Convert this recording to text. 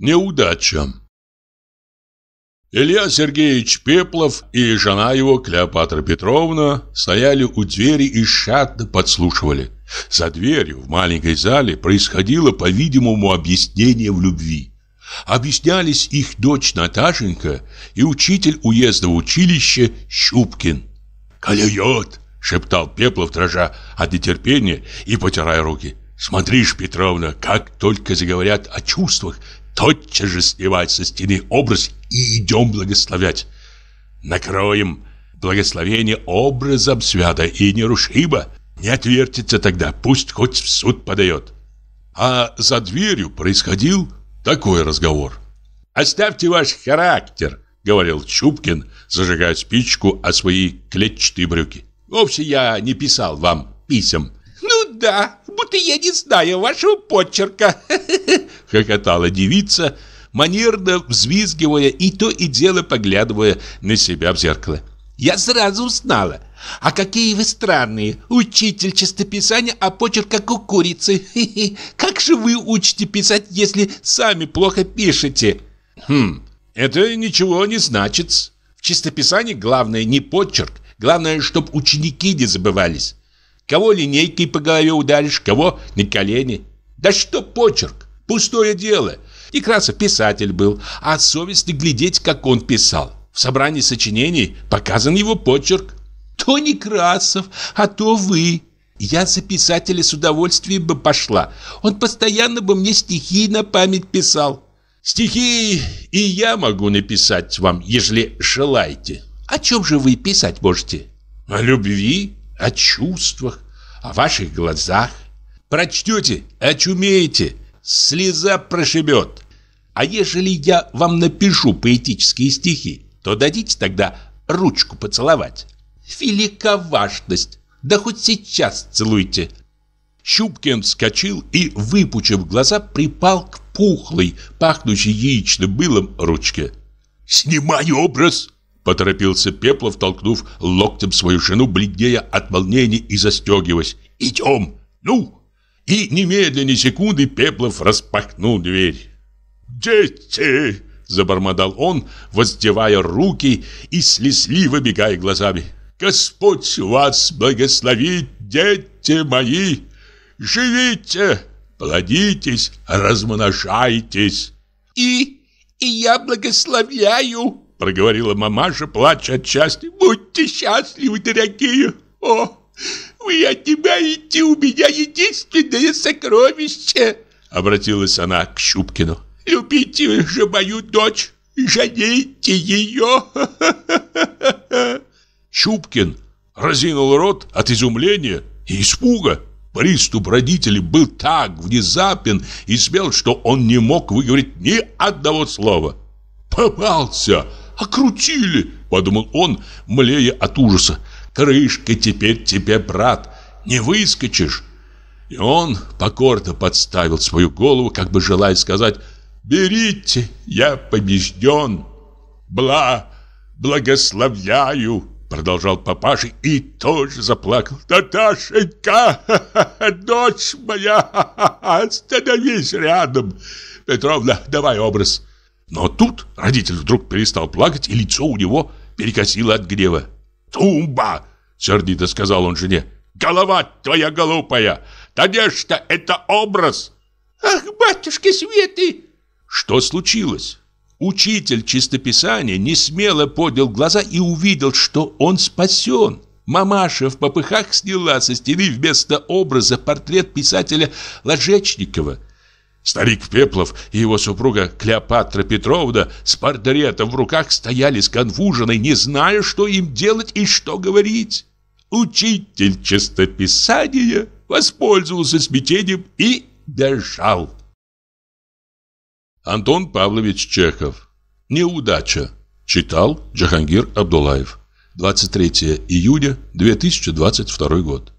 Неудача Илья Сергеевич Пеплов и жена его Клеопатра Петровна стояли у двери и шатно подслушивали. За дверью в маленькой зале происходило, по-видимому, объяснение в любви. Объяснялись их дочь Наташенька и учитель уездного училища Щупкин. «Кольет!» — шептал Пеплов, дрожа от нетерпения и потирая руки. «Смотришь, Петровна, как только заговорят о чувствах, тотчас же снимать со стены образ и идем благословлять. Накроем благословение образом свято и нерушимо. Не отвертится тогда, пусть хоть в суд подает. А за дверью происходил такой разговор. «Оставьте ваш характер», — говорил Чубкин, зажигая спичку о свои клетчатые брюки. «Вовсе я не писал вам писем да, будто я не знаю вашего почерка!» Хохотала девица, манерно взвизгивая и то и дело поглядывая на себя в зеркало. «Я сразу узнала. А какие вы странные! Учитель чистописания, а почерк как у курицы! Как же вы учите писать, если сами плохо пишете?» «Хм, это ничего не значит. В чистописании главное не почерк, главное, чтобы ученики не забывались». Кого линейкой по голове ударишь, кого на колени. Да что почерк? Пустое дело. Некрасов писатель был, а совестно глядеть, как он писал. В собрании сочинений показан его почерк. То Некрасов, а то вы. Я за писателя с удовольствием бы пошла. Он постоянно бы мне стихи на память писал. Стихи и я могу написать вам, ежели желаете. О чем же вы писать можете? О любви, о чувствах, о ваших глазах. Прочтете, очумеете, слеза прошибет. А ежели я вам напишу поэтические стихи, то дадите тогда ручку поцеловать. Велика важность, да хоть сейчас целуйте. Щупкин вскочил и, выпучив глаза, припал к пухлой, пахнущей яичным мылом ручке. «Снимай образ!» Поторопился Пеплов, толкнув локтем свою жену, бледнее от волнения и застегиваясь. «Идем! Ну!» И немедленно секунды Пеплов распахнул дверь. «Дети!» – забормотал он, воздевая руки и слезливо бегая глазами. «Господь вас благословит, дети мои! Живите, плодитесь, размножайтесь!» «И, и я благословляю!» проговорила мамаша, плача от счастья. «Будьте счастливы, дорогие! О, вы отнимаете у меня единственное сокровище!» Обратилась она к Щупкину. «Любите же мою дочь, жалейте ее!» Щупкин разинул рот от изумления и испуга. Приступ родителей был так внезапен и смел, что он не мог выговорить ни одного слова. «Попался!» окрутили!» – подумал он, млея от ужаса. «Крышка теперь тебе, брат, не выскочишь!» И он покорно подставил свою голову, как бы желая сказать «Берите, я побежден!» «Бла, благословляю!» Продолжал папаша и тоже заплакал. «Наташенька, дочь моя, остановись рядом! Петровна, давай образ!» Но тут родитель вдруг перестал плакать, и лицо у него перекосило от гнева. «Тумба!» — сердито сказал он жене. «Голова твоя глупая! Надежда — это образ!» «Ах, батюшки Светы!» Что случилось? Учитель чистописания не смело поднял глаза и увидел, что он спасен. Мамаша в попыхах сняла со стены вместо образа портрет писателя Ложечникова – Старик Пеплов и его супруга Клеопатра Петровна с портретом в руках стояли сконфужены, не зная, что им делать и что говорить. Учитель чистописания воспользовался смятением и бежал. Антон Павлович Чехов. Неудача. Читал Джахангир Абдулаев. 23 июня 2022 год.